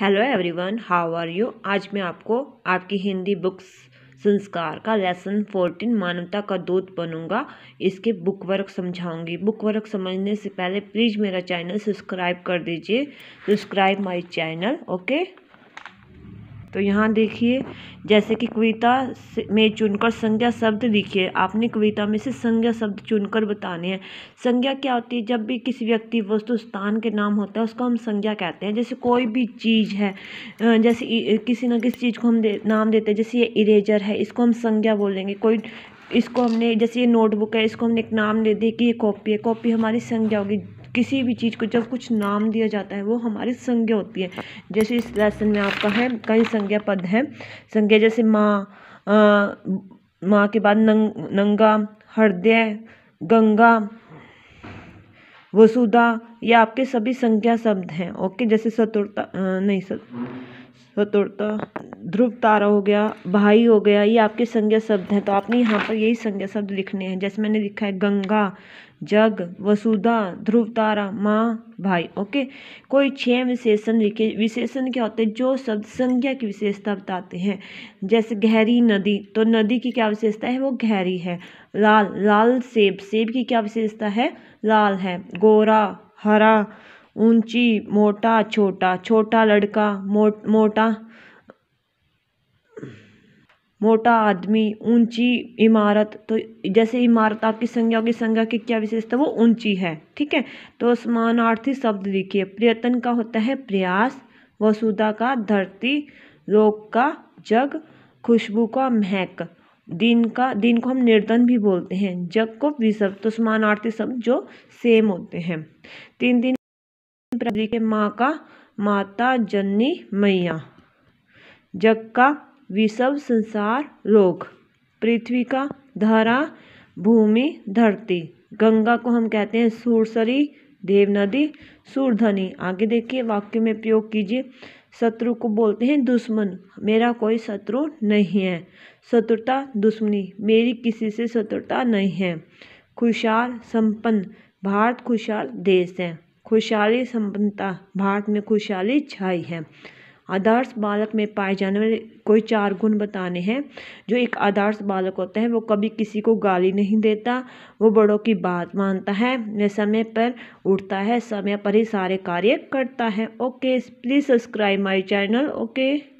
hello everyone how are you आज मैं आपको आपकी हिंदी बुक्स संस्कार का लेसन फोर्टीन मानवता का दूत बनूंगा इसके बुक वर्क समझाऊंगी बुक वर्क समझने से पहले प्लीज़ मेरा चैनल सब्सक्राइब कर दीजिए सब्सक्राइब माय चैनल ओके तो यहाँ देखिए जैसे कि कविता में चुनकर संज्ञा शब्द लिखिए आपने कविता में से संज्ञा शब्द चुनकर बताने हैं संज्ञा क्या होती है जब भी किसी व्यक्ति वस्तु स्थान के नाम होता है उसको हम संज्ञा कहते हैं जैसे कोई भी चीज़ है जैसे किसी न किसी चीज़ को हम दे, नाम देते हैं जैसे ये इरेजर है इसको हम संज्ञा बोलेंगे कोई इसको हमने जैसे ये नोटबुक है इसको हमने एक नाम दे दिया कि ये कॉपी है कॉपी हमारी संज्ञा होगी किसी भी चीज़ को जब कुछ नाम दिया जाता है वो हमारी संज्ञा होती है जैसे इस लेसन में आपका है कई संज्ञा पद है संज्ञा जैसे माँ माँ के बाद नंग नंगा हृदय गंगा वसुधा ये आपके सभी संज्ञा शब्द हैं ओके जैसे सतुरता नहीं सत स्वतंत्रता तो तो ध्रुव तारा हो गया भाई हो गया ये आपके संज्ञा शब्द हैं तो आपने यहाँ पर यही संज्ञा शब्द लिखने हैं जैसे मैंने लिखा है गंगा जग वसुधा ध्रुव तारा माँ भाई ओके कोई छह विशेषण लिखे विशेषण क्या होते हैं जो शब्द संज्ञा की विशेषता बताते हैं जैसे गहरी नदी तो नदी की क्या विशेषता है वो गहरी है लाल लाल सेब सेब की क्या विशेषता है लाल है गोरा हरा ऊंची मोटा छोटा छोटा लड़का मो मोटा मोटा आदमी ऊंची इमारत तो जैसे इमारत आपकी संज्ञा की संज्ञा की क्या विशेषता वो ऊंची है ठीक है तो समानार्थी शब्द लिखिए प्रयत्न का होता है प्रयास वसुधा का धरती रोग का जग खुशबू का महक दिन का दिन को हम निर्धन भी बोलते हैं जग को विसर्ग तो समानार्थी शब्द जो सेम होते हैं तीन दिन प्रभु के माँ का माता जननी मैया जग का विषव संसार रोग पृथ्वी का धारा भूमि धरती गंगा को हम कहते हैं सूरसरी देव नदी सूरधनी आगे देखिए वाक्य में प्रयोग कीजिए शत्रु को बोलते हैं दुश्मन मेरा कोई शत्रु नहीं है शत्रुता दुश्मनी मेरी किसी से शत्रुता नहीं है खुशहाल संपन्न भारत खुशहाल देश है खुशहाली संपन्नता भारत में खुशहाली छाई है आदर्श बालक में पाए जाने वाले कोई चार गुण बताने हैं जो एक आदर्श बालक होता है वो कभी किसी को गाली नहीं देता वो बड़ों की बात मानता है वह समय पर उठता है समय पर ही सारे कार्य करता है okay please subscribe my channel okay